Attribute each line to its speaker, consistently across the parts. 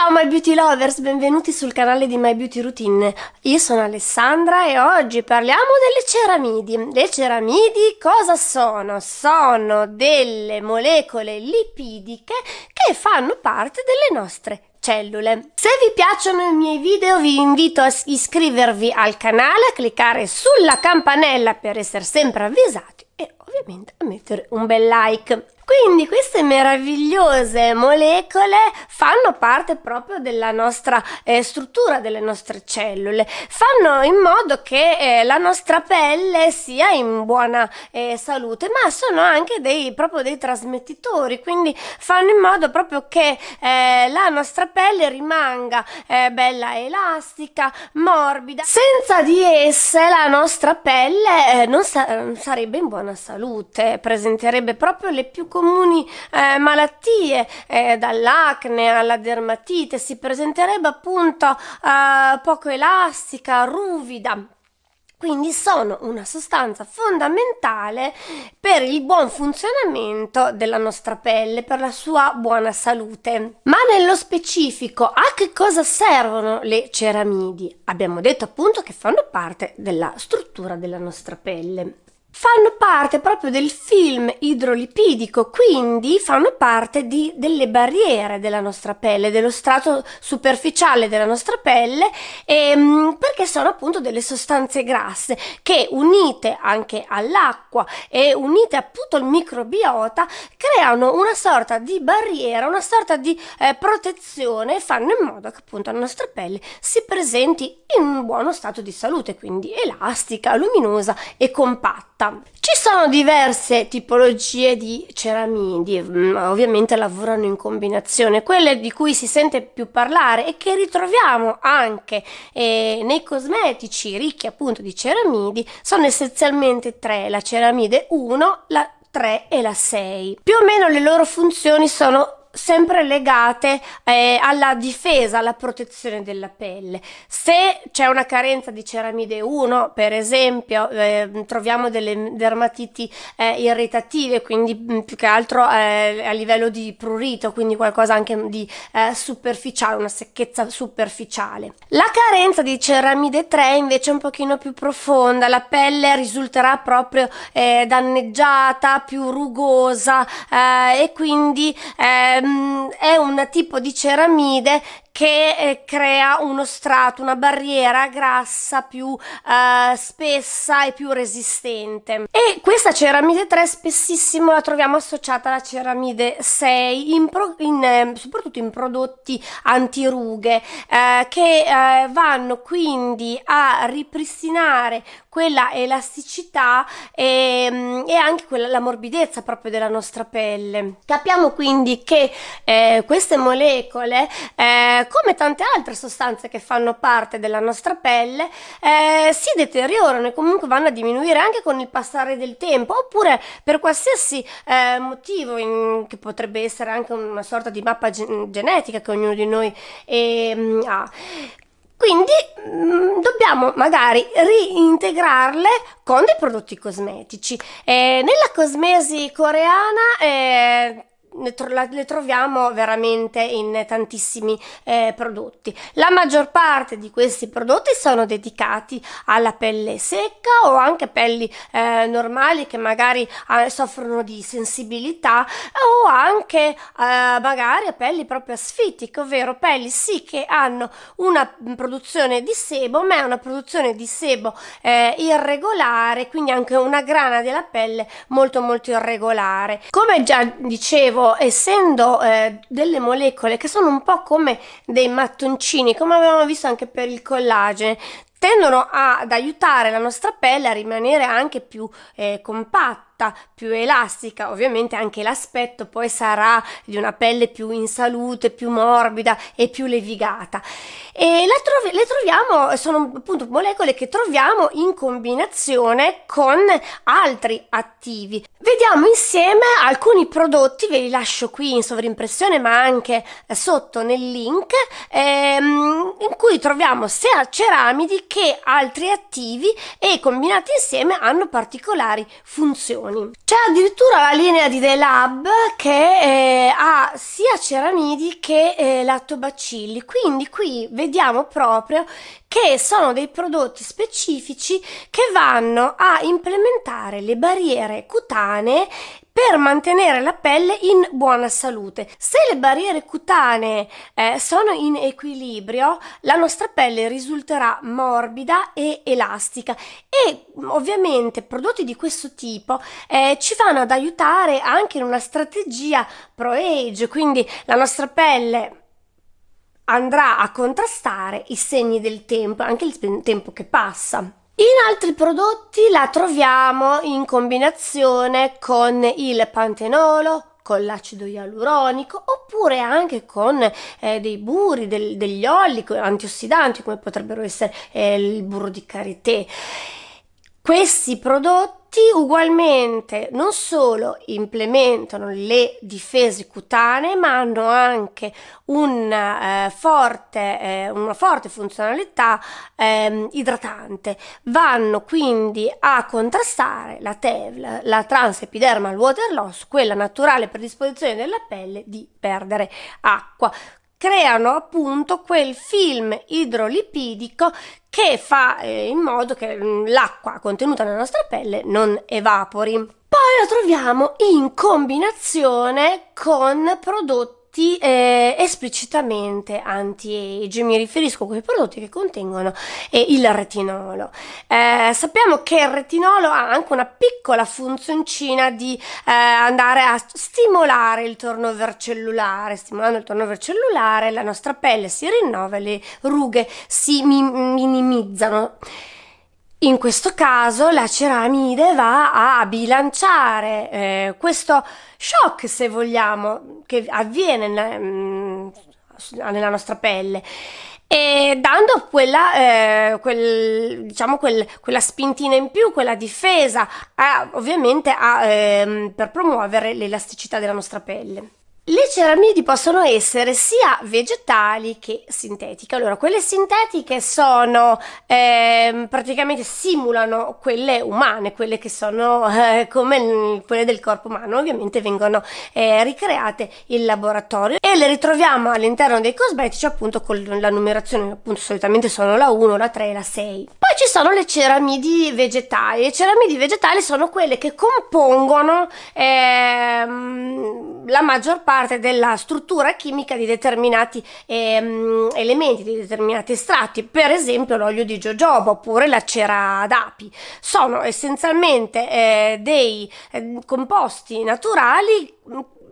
Speaker 1: Ciao My Beauty Lovers, benvenuti sul canale di My Beauty Routine. Io sono Alessandra e oggi parliamo delle ceramidi. Le ceramidi cosa sono? Sono delle molecole lipidiche che fanno parte delle nostre Cellule. Se vi piacciono i miei video vi invito a iscrivervi al canale, a cliccare sulla campanella per essere sempre avvisati e ovviamente a mettere un bel like. Quindi queste meravigliose molecole fanno parte proprio della nostra eh, struttura, delle nostre cellule, fanno in modo che eh, la nostra pelle sia in buona eh, salute, ma sono anche dei, proprio dei trasmettitori, quindi fanno in modo proprio che eh, la nostra pelle rimanga eh, bella elastica, morbida. Senza di esse la nostra pelle eh, non, sa- non sarebbe in buona salute, presenterebbe proprio le più comuni comuni eh, malattie, eh, dall'acne alla dermatite, si presenterebbe appunto eh, poco elastica, ruvida, quindi sono una sostanza fondamentale per il buon funzionamento della nostra pelle, per la sua buona salute. Ma nello specifico, a che cosa servono le ceramidi? Abbiamo detto appunto che fanno parte della struttura della nostra pelle fanno parte proprio del film idrolipidico, quindi fanno parte di, delle barriere della nostra pelle, dello strato superficiale della nostra pelle, ehm, perché sono appunto delle sostanze grasse che unite anche all'acqua e unite appunto al microbiota creano una sorta di barriera, una sorta di eh, protezione e fanno in modo che appunto la nostra pelle si presenti in un buono stato di salute, quindi elastica, luminosa e compatta fatta. Ci sono diverse tipologie di ceramidi, mm, ovviamente lavorano in combinazione, quelle di cui si sente più parlare e che ritroviamo anche eh, nei cosmetici ricchi appunto di ceramidi, sono essenzialmente tre, la ceramide 1, la 3 e la 6. Più o meno le loro funzioni sono sempre legate eh, alla difesa, alla protezione della pelle. Se c'è una carenza di ceramide 1, per esempio, eh, troviamo delle dermatiti eh, irritative, quindi mm, più che altro eh, a livello di prurito, quindi qualcosa anche mm, di eh, superficiale, una secchezza superficiale. La carenza di ceramide 3 invece è un pochino più profonda, la pelle risulterà proprio eh, danneggiata, più rugosa e quindi eh, mh, mm, è un tipo di ceramide che eh, crea uno strato, una barriera grassa più eh, spessa e più resistente. E questa ceramide 3 spessissimo la troviamo associata alla ceramide 6, in pro, in, eh, soprattutto in prodotti antirughe, eh, che eh, vanno quindi a ripristinare quella elasticità e, ehm, e anche quella, la morbidezza proprio della nostra pelle. Capiamo quindi che eh, queste molecole eh, come tante altre sostanze che fanno parte della nostra pelle, eh, si deteriorano e comunque vanno a diminuire anche con il passare del tempo, oppure per qualsiasi eh, motivo, in, che potrebbe essere anche una sorta di mappa gen- genetica che ognuno di noi eh, ha. Quindi mh, mm, dobbiamo magari reintegrarle con dei prodotti cosmetici. Eh, nella cosmesi coreana eh, le troviamo veramente in tantissimi eh, prodotti. La maggior parte di questi prodotti sono dedicati alla pelle secca o anche pelli eh, normali che magari eh, soffrono di sensibilità o anche eh, magari a pelli proprio asfittiche, ovvero pelli sì che hanno una produzione di sebo, ma è una produzione di sebo eh, irregolare, quindi anche una grana della pelle molto molto irregolare. Come già dicevo essendo eh, delle molecole che sono un po' come dei mattoncini, come avevamo visto anche per il collagene, tendono ad aiutare la nostra pelle a rimanere anche più eh, compatta compatta, più elastica, ovviamente anche l'aspetto poi sarà di una pelle più in salute, più morbida e più levigata. E trovi- le troviamo, sono appunto molecole che troviamo in combinazione con altri attivi. Vediamo insieme alcuni prodotti, ve li lascio qui in sovrimpressione ma anche sotto nel link, ehm, in cui troviamo sia ceramidi che altri attivi e combinati insieme hanno particolari funzioni stazioni. C'è addirittura la linea di The Lab che eh, ha sia ceramidi che eh, lattobacilli, quindi qui vediamo proprio che sono dei prodotti specifici che vanno a implementare le barriere cutanee per mantenere la pelle in buona salute. Se le barriere cutanee eh, sono in equilibrio, la nostra pelle risulterà morbida e elastica e mm, ovviamente prodotti di questo tipo eh, ci vanno ad aiutare anche in una strategia pro age, quindi la nostra pelle andrà a contrastare i segni del tempo, anche il tempo che passa. In altri prodotti la troviamo in combinazione con il pantenolo, con l'acido ialuronico oppure anche con eh, dei burri, del, degli oli antiossidanti come potrebbero essere eh, il burro di karité. Questi prodotti ugualmente non solo implementano le difese cutanee, ma hanno anche un, eh, forte, eh, una forte funzionalità eh, idratante. Vanno quindi a contrastare la TEV, la, la transepidermal water loss, quella naturale predisposizione della pelle di perdere acqua creano appunto quel film idrolipidico che fa eh, in modo che mm, l'acqua contenuta nella nostra pelle non evapori. Poi lo troviamo in combinazione con prodotti prodotti eh, esplicitamente anti-age, mi riferisco a quei prodotti che contengono eh, il retinolo. Eh, sappiamo che il retinolo ha anche una piccola funzioncina di eh, andare a stimolare il turnover cellulare, stimolando il turnover cellulare la nostra pelle si rinnova e le rughe si minimizzano. In questo caso la ceramide va a bilanciare eh, questo shock, se vogliamo, che avviene nella, mm, nella nostra pelle e dando quella, eh, quel, diciamo quel, quella spintina in più, quella difesa, eh, ovviamente a, eh, per promuovere l'elasticità della nostra pelle. Le ceramidi possono essere sia vegetali che sintetiche. Allora, quelle sintetiche sono eh, praticamente simulano quelle umane, quelle che sono eh, come quelle del corpo umano, ovviamente vengono eh, ricreate in laboratorio e le ritroviamo all'interno dei cosmetici appunto con la numerazione, appunto solitamente sono la 1, la 3 la 6. Poi ci sono le ceramidi vegetali. Le ceramidi vegetali sono quelle che compongono ehm, la maggior parte della struttura chimica di determinati ehm, elementi, di determinati estratti, per esempio l'olio di jojoba oppure la cera d'api. Sono essenzialmente eh, dei eh, composti naturali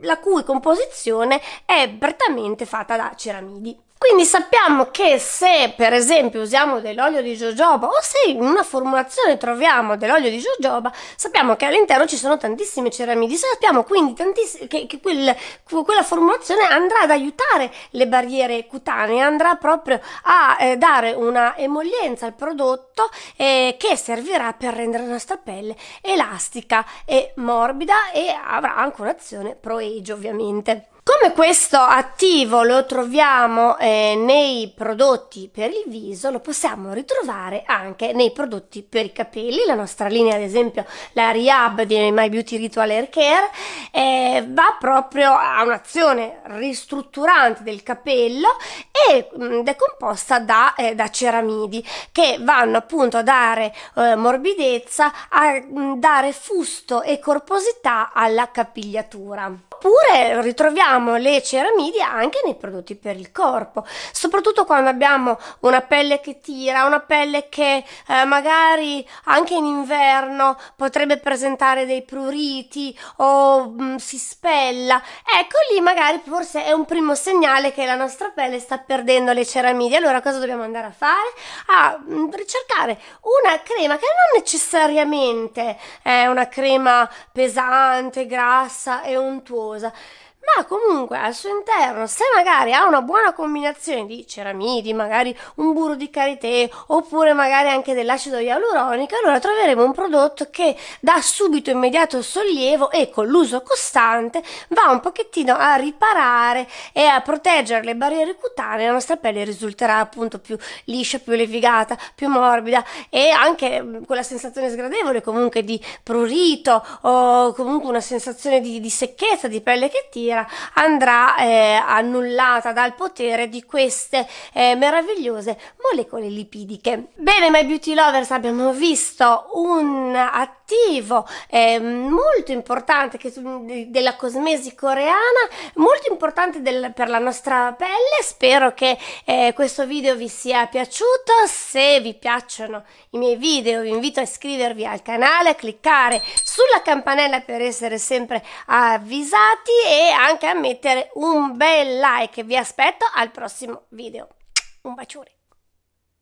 Speaker 1: la cui composizione è prettamente fatta da ceramidi. Quindi sappiamo che se per esempio usiamo dell'olio di jojoba o se in una formulazione troviamo dell'olio di jojoba, sappiamo che all'interno ci sono tantissime ceramidi, sappiamo quindi che, che quel, quella formulazione andrà ad aiutare le barriere cutanee, andrà proprio a eh, dare una emollienza al prodotto eh, che servirà per rendere la nostra pelle elastica e morbida e avrà anche un'azione pro age ovviamente. Come questo attivo lo troviamo eh, nei prodotti per il viso, lo possiamo ritrovare anche nei prodotti per i capelli. La nostra linea, ad esempio, la Rehab di My Beauty Ritual Hair Care, eh, va proprio a un'azione ristrutturante del capello ed è composta da, eh, da, ceramidi che vanno appunto a dare eh, morbidezza, a dare fusto e corposità alla capigliatura. Oppure ritroviamo le ceramidi anche nei prodotti per il corpo, soprattutto quando abbiamo una pelle che tira, una pelle che eh, magari anche in inverno potrebbe presentare dei pruriti o mh, mm, si spella. Ecco lì magari forse è un primo segnale che la nostra pelle sta perdendo le ceramidi. Allora cosa dobbiamo andare a fare? A mm, ricercare una crema che non necessariamente è una crema pesante, grassa e untuosa cosa ma comunque al suo interno, se magari ha una buona combinazione di ceramidi, magari un burro di karité oppure magari anche dell'acido ialuronico, allora troveremo un prodotto che dà subito immediato sollievo e con l'uso costante va un pochettino a riparare e a proteggere le barriere cutanee, la nostra pelle risulterà appunto più liscia, più levigata, più morbida e anche mm, quella sensazione sgradevole comunque di prurito o comunque una sensazione di, di secchezza di pelle che tira maniera andrà eh, annullata dal potere di queste eh, meravigliose molecole lipidiche. Bene, my beauty lovers, abbiamo visto un attivo eh, molto importante che, della cosmesi coreana, molto importante del, per la nostra pelle. Spero che eh, questo video vi sia piaciuto. Se vi piacciono i miei video, vi invito a iscrivervi al canale, a cliccare sulla campanella per essere sempre avvisati e a anche a mettere un bel like. Vi aspetto al prossimo video. Un bacione.